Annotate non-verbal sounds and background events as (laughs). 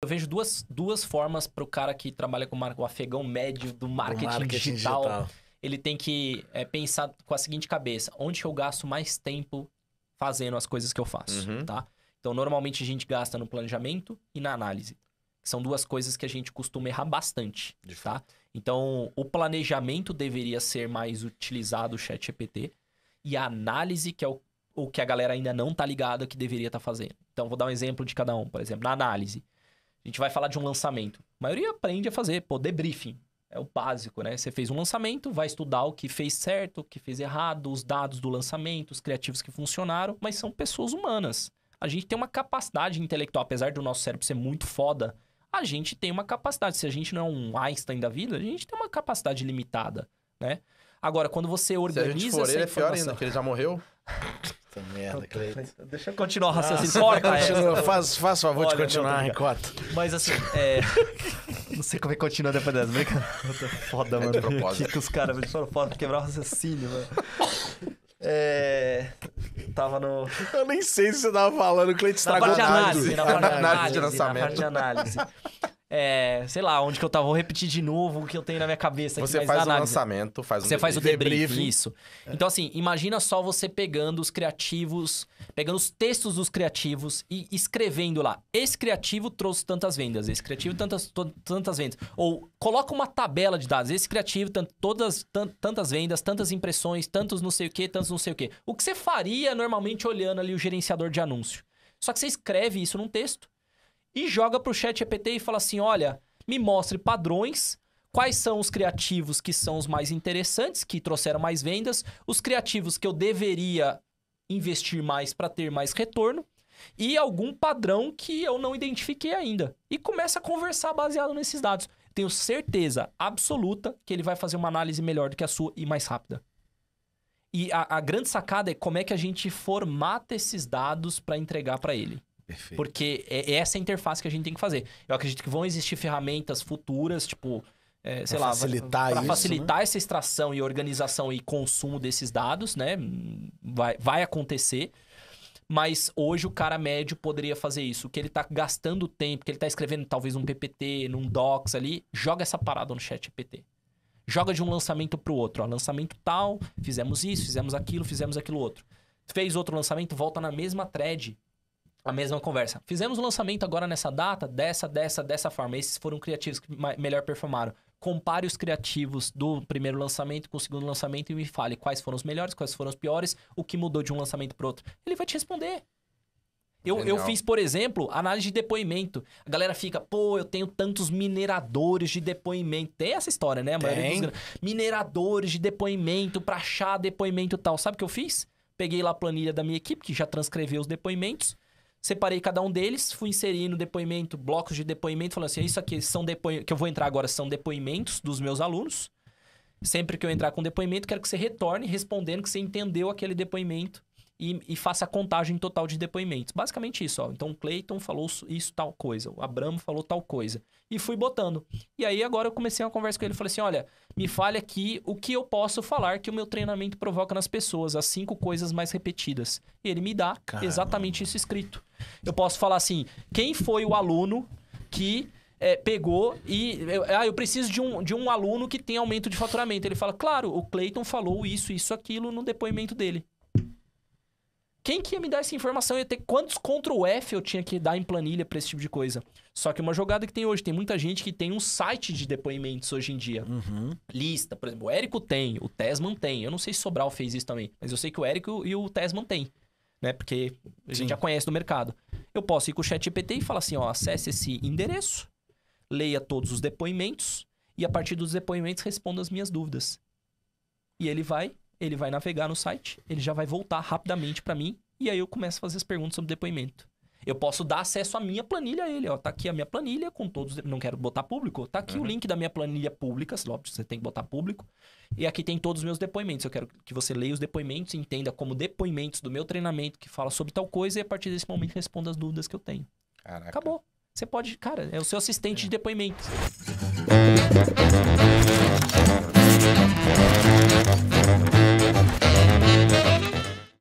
Eu vejo duas, duas formas para o cara que trabalha com o afegão médio do marketing, marketing digital. digital. Ele tem que é, pensar com a seguinte cabeça: onde eu gasto mais tempo fazendo as coisas que eu faço, uhum. tá? Então, normalmente a gente gasta no planejamento e na análise. São duas coisas que a gente costuma errar bastante, tá? Então, o planejamento deveria ser mais utilizado o chat GPT e a análise, que é o, o que a galera ainda não tá ligada que deveria estar tá fazendo. Então, vou dar um exemplo de cada um. Por exemplo, na análise, a gente vai falar de um lançamento. A maioria aprende a fazer, pô, debriefing. É o básico, né? Você fez um lançamento, vai estudar o que fez certo, o que fez errado, os dados do lançamento, os criativos que funcionaram, mas são pessoas humanas. A gente tem uma capacidade intelectual, apesar do nosso cérebro ser muito foda, a gente tem uma capacidade. Se a gente não é um Einstein da vida, a gente tem uma capacidade limitada, né? Agora, quando você organiza. Se a gente for ele, é pior ainda, porque ele já morreu. (laughs) Puta merda, Cleiton. Deixa eu continuar o ah, raciocínio. Ah, Corta continua, essa. Faz, faz favor Olha, de continuar, Ricota. Mas assim, é... (laughs) não sei como é que continua depois dessa. Brincadeira. (laughs) Tá foda, é mano. É que, que os caras me foram foda quebrar o raciocínio, mano. (laughs) É. Tava no. Eu nem sei se você tava falando, o Cleiton estragou na tudo. análise, na, parte na, análise, na parte de lançamento. Na parte de análise. É, sei lá, onde que eu tava, vou repetir de novo o que eu tenho na minha cabeça. Você faz o lançamento, faz Você um faz o debrief, isso. É. Então, assim, imagina só você pegando os criativos, pegando os textos dos criativos e escrevendo lá. Esse criativo trouxe tantas vendas, esse criativo tantas, tantas vendas. Ou coloca uma tabela de dados. Esse criativo, tant, todas, tantas vendas, tantas impressões, tantos não sei o que, tantos não sei o que. O que você faria normalmente olhando ali o gerenciador de anúncio? Só que você escreve isso num texto e joga para o chat GPT e fala assim, olha, me mostre padrões, quais são os criativos que são os mais interessantes, que trouxeram mais vendas, os criativos que eu deveria investir mais para ter mais retorno e algum padrão que eu não identifiquei ainda. E começa a conversar baseado nesses dados. Tenho certeza absoluta que ele vai fazer uma análise melhor do que a sua e mais rápida. E a, a grande sacada é como é que a gente formata esses dados para entregar para ele. Perfeito. Porque é, é essa interface que a gente tem que fazer. Eu acredito que vão existir ferramentas futuras, tipo, é, sei pra lá, facilitar para né? facilitar essa extração e organização e consumo desses dados, né? Vai, vai acontecer. Mas hoje o cara médio poderia fazer isso. Que ele está gastando tempo, que ele está escrevendo talvez um PPT, num Docs ali, joga essa parada no chat GPT. Joga de um lançamento para o outro. Ó, lançamento tal, fizemos isso, fizemos aquilo, fizemos aquilo outro. Fez outro lançamento, volta na mesma thread a mesma conversa. Fizemos o lançamento agora nessa data, dessa, dessa, dessa forma. Esses foram criativos que melhor performaram. Compare os criativos do primeiro lançamento com o segundo lançamento e me fale quais foram os melhores, quais foram os piores, o que mudou de um lançamento para outro. Ele vai te responder. Eu, eu, fiz, por exemplo, análise de depoimento. A galera fica, pô, eu tenho tantos mineradores de depoimento. Tem essa história, né? Dos... Mineradores de depoimento para achar depoimento tal. Sabe o que eu fiz? Peguei lá a planilha da minha equipe, que já transcreveu os depoimentos, Separei cada um deles, fui inserindo depoimento, blocos de depoimento, falando assim: é isso aqui são depoimentos. que eu vou entrar agora são depoimentos dos meus alunos. Sempre que eu entrar com depoimento, quero que você retorne respondendo que você entendeu aquele depoimento e, e faça a contagem total de depoimentos. Basicamente isso, ó. Então, o Clayton falou isso, tal coisa. O Abramo falou tal coisa. E fui botando. E aí, agora eu comecei uma conversa com ele. Falei assim, olha, me fale aqui o que eu posso falar que o meu treinamento provoca nas pessoas. As cinco coisas mais repetidas. E ele me dá Caramba. exatamente isso escrito eu posso falar assim: quem foi o aluno que é, pegou e. ah, eu preciso de um, de um aluno que tem aumento de faturamento. Ele fala, claro, o Clayton falou isso, isso, aquilo no depoimento dele. Quem que ia me dar essa informação? Eu ia ter quantos Ctrl F eu tinha que dar em planilha para esse tipo de coisa. Só que uma jogada que tem hoje, tem muita gente que tem um site de depoimentos hoje em dia. Uhum. Lista, por exemplo, o Érico tem, o Tesman tem. Eu não sei se Sobral fez isso também, mas eu sei que o Érico e o Tesman tem, né? Porque a gente Sim. já conhece do mercado. Eu posso ir com o chat GPT e falar assim, ó, acesse esse endereço, leia todos os depoimentos e a partir dos depoimentos responda as minhas dúvidas. E ele vai, ele vai navegar no site, ele já vai voltar rapidamente para mim e aí eu começo a fazer as perguntas sobre depoimento. Eu posso dar acesso à minha planilha a ele. Ó, tá aqui a minha planilha com todos. Não quero botar público. Tá aqui uhum. o link da minha planilha pública. Óbvio, você tem que botar público. E aqui tem todos os meus depoimentos. Eu quero que você leia os depoimentos, entenda como depoimentos do meu treinamento que fala sobre tal coisa e a partir desse momento responda as dúvidas que eu tenho. Caraca. Acabou. Você pode, cara, é o seu assistente de depoimentos. É.